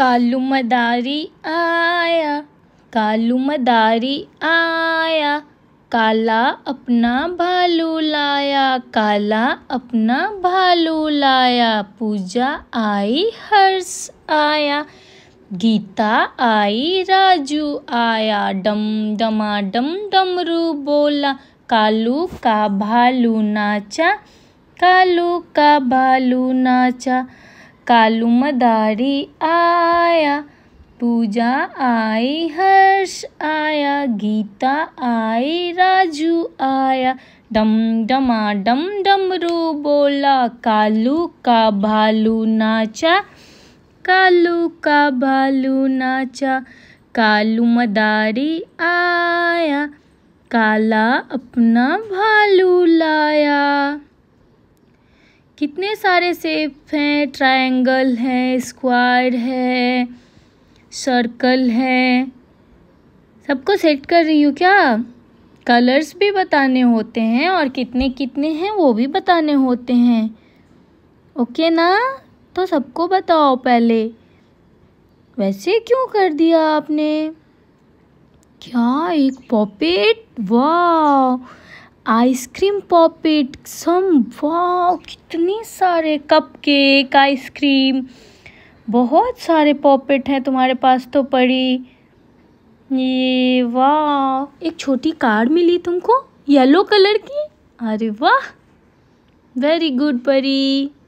कालू मदारी आया कालू मदारी आया काला अपना भालू लाया काला अपना भालू लाया पूजा आई हर्ष आया गीता आई राजू आया डम डमा डम डमरू बोला कालू का भालू नाचा कालू का भालू नाचा कालू मदारी आया पूजा आई हर्ष आया गीता आई राजू आया डम डमा डम डमरू बोला कालू का भालू नाचा कालू का भालू नाचा कालू मदारी आया काला अपना भालू लाया कितने सारे सेप हैं ट्रायंगल है स्क्वायर है सर्कल है सबको सेट कर रही हूँ क्या कलर्स भी बताने होते हैं और कितने कितने हैं वो भी बताने होते हैं ओके ना तो सबको बताओ पहले वैसे क्यों कर दिया आपने क्या एक पॉपेट वाह आइसक्रीम पॉपिट सम वाह कितने सारे कप केक आइसक्रीम बहुत सारे पॉपिट हैं तुम्हारे पास तो पड़ी ये वाह एक छोटी कार मिली तुमको येलो कलर की अरे वाह वेरी गुड परी